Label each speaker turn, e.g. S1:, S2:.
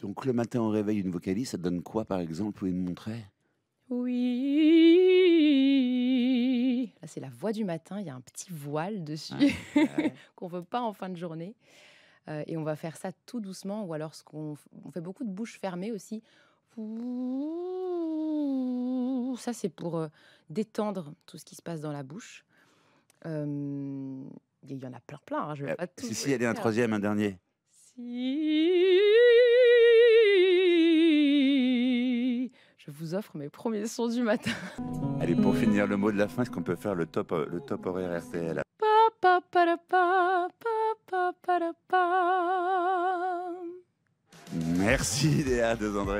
S1: Donc le matin on réveille une vocaliste, ça donne quoi par exemple Vous pouvez me montrer
S2: Oui. Là c'est la voix du matin, il y a un petit voile dessus qu'on ah, ne qu'on veut pas en fin de journée. Euh, et on va faire ça tout doucement ou alors ce qu'on on fait beaucoup de bouche fermée aussi. Ça c'est pour euh, détendre tout ce qui se passe dans la bouche. Euh, il y en a plein, plein. Hein, je pas si, si, il y a un troisième, un dernier.
S3: Si. je vous offre mes premiers sons du matin.
S1: Allez, pour finir le mot de la fin, est-ce qu'on peut faire le top, euh, le top horaire RTL Merci Léa de André.